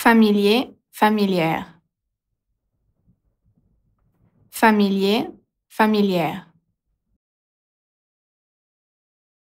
familier, familière. Familier, familière.